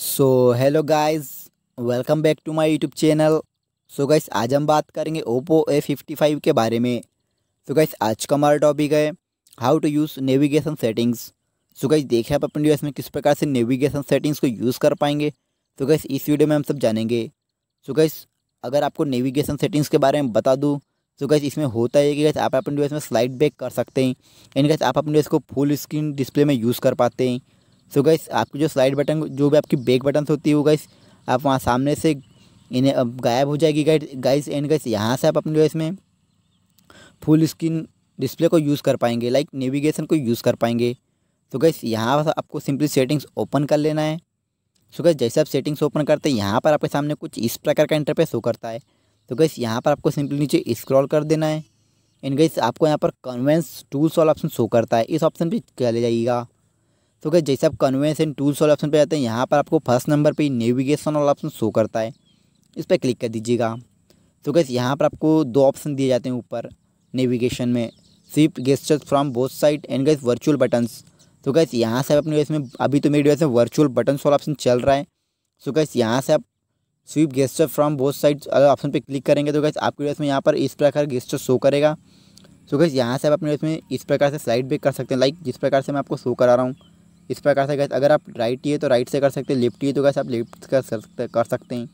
so hello guys welcome back to my YouTube channel so guys आज हम बात करेंगे ओप्पो ए फिफ्टी फाइव के बारे में सो so गाइस आज का हमारा टॉपिक है how to use navigation settings so guys देखें आप अपने डिवाइस में किस प्रकार से नेविगेशन सेटिंग्स को यूज़ कर पाएंगे सो so गाइस इस वीडियो में हम सब जानेंगे सो so गाइस अगर आपको नेविगेशन सेटिंग्स के बारे में बता दूँ सो गाइस इसमें होता है कि गैस आप अपने डिवाइस में स्लाइड बैक कर सकते हैं यानी गैस आप अपने डिवाइस को फुल स्क्रीन डिस्प्ले में यूज़ कर पाते हैं सो गाइस आपकी जो स्लाइड बटन जो भी आपकी बैक बटन होती है वो गाइस आप वहाँ सामने से इन्हें अब गायब हो जाएगी गाइड गाइस एंड गाइस यहाँ से आप अपने जो इसमें फुल स्क्रीन डिस्प्ले को यूज़ कर पाएंगे लाइक नेविगेशन को यूज़ कर पाएंगे तो गैस यहाँ पर आपको सिंपली सेटिंग्स ओपन कर लेना है सो गैस जैसे आप सेटिंग्स ओपन करते हैं यहाँ पर आपके सामने कुछ इस प्रकार का इंटरफेस हो करता है तो गैस यहाँ पर आपको सिंपली नीचे स्क्रॉल कर देना है एंड गैस आपको यहाँ पर कन्वेंस टूल्स वाला ऑप्शन शो करता है इस ऑप्शन पर चले जाइएगा तो क्या जैसे आप कन्वेंस एंड टूल्स वाले ऑप्शन पर जाते हैं यहाँ पर आपको फर्स्ट नंबर पर नेविगेशन वाला ऑप्शन शो करता है इस पर क्लिक कर दीजिएगा तो कैसे यहाँ पर आपको दो ऑप्शन दिए जाते हैं ऊपर नेविगेशन में swipe gestures from both side and guys virtual buttons तो कैसे यहाँ से आप अपने इसमें में अभी तो मेरी डिवाइस में वर्चुअल बटन्स वाला ऑप्शन चल रहा है सो कैसे यहाँ से आप swipe gesture from both side अगर ऑप्शन पे क्लिक करेंगे तो कैसे आपकी डिवाइस में यहाँ पर इस प्रकार गेस्टर शो करेगा सो कैसे यहाँ से आप अपने इसमें में इस प्रकार से स्लाइड बेक कर सकते हैं लाइक जिस प्रकार से मैं आपको शो करा रहा हूँ इस प्रकार से गैस अगर आप राइट ये तो राइट से कर सकते हैं लेफ्ट ये तो गैस आप लेफ्ट कर सकते कर सकते हैं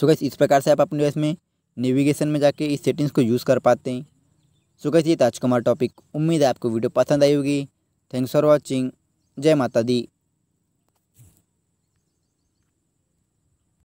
सो गैस इस प्रकार से आप अपने इसमें नेविगेशन में जाके इस सेटिंग्स को यूज़ कर पाते हैं सो गैस ये ताजकुमार टॉपिक उम्मीद है आपको वीडियो पसंद आई होगी थैंक्स फॉर वॉचिंग जय माता दी